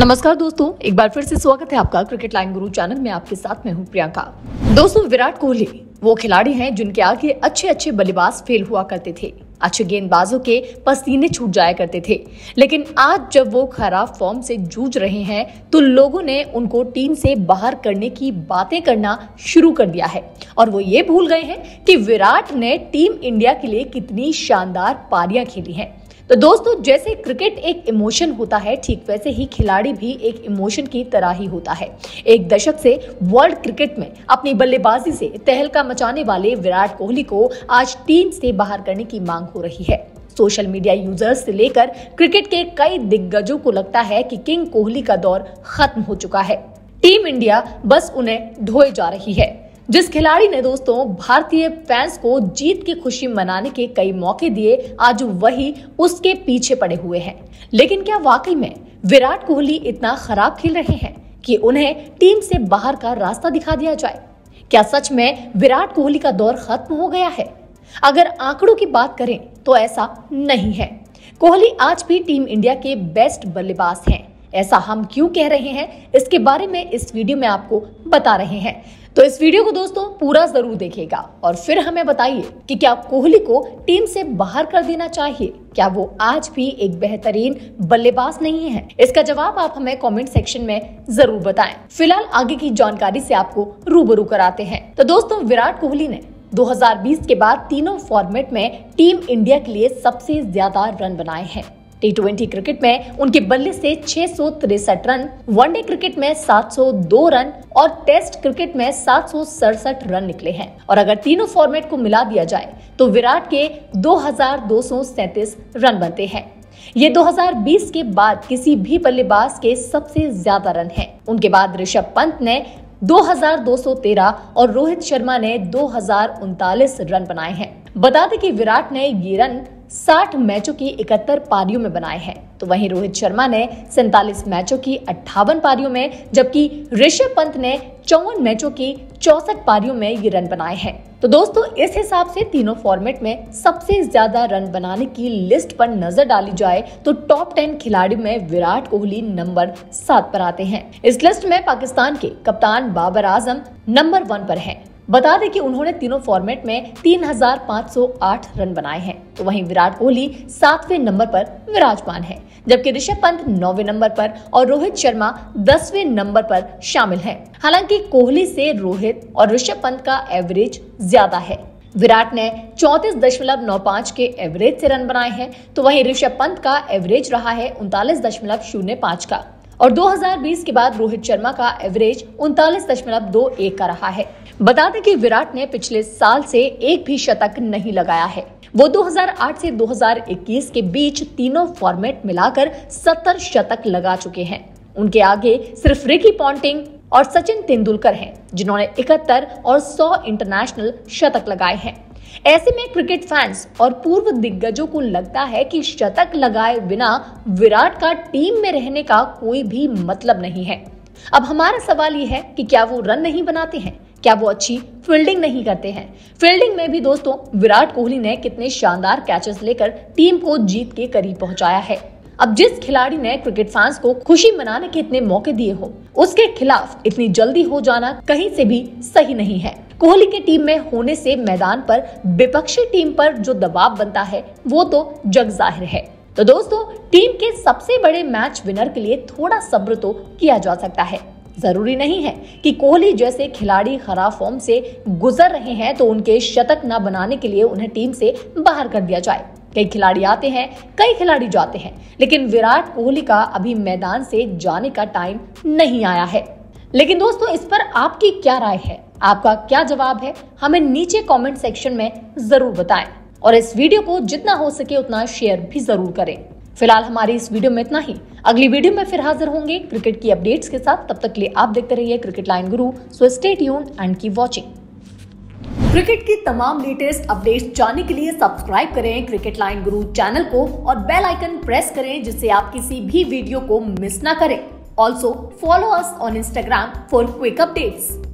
नमस्कार दोस्तों एक बार फिर से स्वागत है आपका क्रिकेट लाइन गुरु चैनल में आपके साथ मैं हूं प्रियंका दोस्तों विराट कोहली वो खिलाड़ी हैं जिनके आगे अच्छे अच्छे बल्लेबाज फेल हुआ करते थे अच्छे गेंदबाजों के पसीने छूट जाया करते थे लेकिन आज जब वो खराब फॉर्म से जूझ रहे हैं तो लोगों ने उनको टीम से बाहर करने की बातें करना शुरू कर दिया है और वो ये भूल गए हैं कि विराट ने टीम इंडिया के लिए कितनी शानदार पारियां खेली हैं तो दोस्तों जैसे क्रिकेट एक इमोशन होता है ठीक वैसे ही खिलाड़ी भी एक इमोशन की तरह ही होता है एक दशक से वर्ल्ड क्रिकेट में अपनी बल्लेबाजी से तहलका मचाने वाले विराट कोहली को आज टीम से बाहर करने की मांग हो रही है सोशल मीडिया यूजर्स से लेकर क्रिकेट के कई दिग्गजों को लगता है कि किंग कोहली का दौर खत्म हो चुका है टीम इंडिया बस उन्हें ढोए जा रही है जिस खिलाड़ी ने दोस्तों भारतीय फैंस को जीत की खुशी मनाने के कई मौके दिए आज वही उसके पीछे पड़े हुए हैं लेकिन क्या वाकई में विराट कोहली इतना खराब खेल रहे हैं कि उन्हें टीम से बाहर का रास्ता दिखा दिया जाए क्या सच में विराट कोहली का दौर खत्म हो गया है अगर आंकड़ों की बात करें तो ऐसा नहीं है कोहली आज भी टीम इंडिया के बेस्ट बल्लेबाज हैं ऐसा हम क्यों कह रहे हैं इसके बारे में इस वीडियो में आपको बता रहे हैं तो इस वीडियो को दोस्तों पूरा जरूर देखेगा और फिर हमें बताइए कि क्या कोहली को टीम से बाहर कर देना चाहिए क्या वो आज भी एक बेहतरीन बल्लेबाज नहीं है इसका जवाब आप हमें कमेंट सेक्शन में जरूर बताएं। फिलहाल आगे की जानकारी से आपको रूबरू कराते हैं तो दोस्तों विराट कोहली ने 2020 के बाद तीनों फॉर्मेट में टीम इंडिया के लिए सबसे ज्यादा रन बनाए हैं टी ट्वेंटी क्रिकेट में उनके बल्ले से छह रन वनडे क्रिकेट में 702 रन और टेस्ट क्रिकेट में सात रन निकले हैं और अगर तीनों फॉर्मेट को मिला दिया जाए तो विराट के दो रन बनते हैं ये 2020 के बाद किसी भी बल्लेबाज के सबसे ज्यादा रन हैं। उनके बाद ऋषभ पंत ने 2213 और रोहित शर्मा ने दो रन बनाए हैं बता दें कि विराट ने ये रन 60 मैचों की 71 पारियों में बनाए हैं तो वहीं रोहित शर्मा ने सैतालीस मैचों की अट्ठावन पारियों में जबकि ऋषभ पंत ने चौवन मैचों की चौसठ पारियों में ये रन बनाए हैं तो दोस्तों इस हिसाब से तीनों फॉर्मेट में सबसे ज्यादा रन बनाने की लिस्ट पर नजर डाली जाए तो टॉप टेन खिलाड़ियों में विराट कोहली नंबर सात पर आते हैं इस लिस्ट में पाकिस्तान के कप्तान बाबर आजम नंबर वन पर हैं बता दें कि उन्होंने तीनों फॉर्मेट में 3,508 रन बनाए हैं तो वहीं विराट कोहली सातवें नंबर पर विराजमान है जबकि ऋषभ पंत नौवे नंबर पर और रोहित शर्मा दसवें नंबर पर शामिल हैं। हालांकि कोहली से रोहित और ऋषभ पंत का एवरेज ज्यादा है विराट ने चौतीस दशमलव नौ पाँच के एवरेज से रन बनाए हैं तो वहीं ऋषभ पंत का एवरेज रहा है उनतालीस दशमलव शून्य पाँच का और 2020 के बाद रोहित शर्मा का एवरेज उनतालीस दशमलव दो एक का रहा है बता दें कि विराट ने पिछले साल से एक भी शतक नहीं लगाया है वो 2008 से 2021 के बीच तीनों फॉर्मेट मिलाकर 70 शतक लगा चुके हैं उनके आगे सिर्फ रिकी पॉन्टिंग और सचिन तेंदुलकर हैं जिन्होंने 71 और 100 इंटरनेशनल शतक लगाए हैं ऐसे में क्रिकेट फैंस और पूर्व दिग्गजों को लगता है कि शतक लगाए बिना विराट का टीम में रहने का कोई भी मतलब नहीं है अब हमारा सवाल यह है कि क्या वो रन नहीं बनाते हैं क्या वो अच्छी फील्डिंग नहीं करते हैं फील्डिंग में भी दोस्तों विराट कोहली ने कितने शानदार कैचेस लेकर टीम को जीत के करीब पहुंचाया है अब जिस खिलाड़ी ने क्रिकेट फैंस को खुशी मनाने के इतने मौके दिए हो उसके खिलाफ इतनी जल्दी हो जाना कहीं से भी सही नहीं है कोहली के टीम में होने से मैदान पर विपक्षी टीम पर जो दबाव बनता है वो तो जग जाहिर है तो दोस्तों टीम के सबसे बड़े मैच विनर के लिए थोड़ा सब्र तो किया जा सकता है जरूरी नहीं है कि कोहली जैसे खिलाड़ी खराब फॉर्म से गुजर रहे हैं तो उनके शतक न बनाने के लिए उन्हें टीम से बाहर कर दिया जाए कई खिलाड़ी आते हैं कई खिलाड़ी जाते हैं लेकिन विराट कोहली का अभी मैदान से जाने का टाइम नहीं आया है लेकिन दोस्तों इस पर आपकी क्या राय है आपका क्या जवाब है हमें नीचे कमेंट सेक्शन में जरूर बताएं और इस वीडियो को जितना हो सके उतना शेयर भी जरूर करें फिलहाल हमारी इस वीडियो में इतना ही अगली वीडियो में फिर हाजिर होंगे क्रिकेट की अपडेट्स के साथ तब तक लिए आप देखते रहिए Cricket Line Guru so stay यून एंड की वॉचिंग क्रिकेट की तमाम लेटेस्ट अपडेट्स जानने के लिए सब्सक्राइब करें क्रिकेट लाइन गुरु चैनल को और बेल आइकन प्रेस करें जिससे आप किसी भी वीडियो को मिस ना करें also follow us on Instagram for quick updates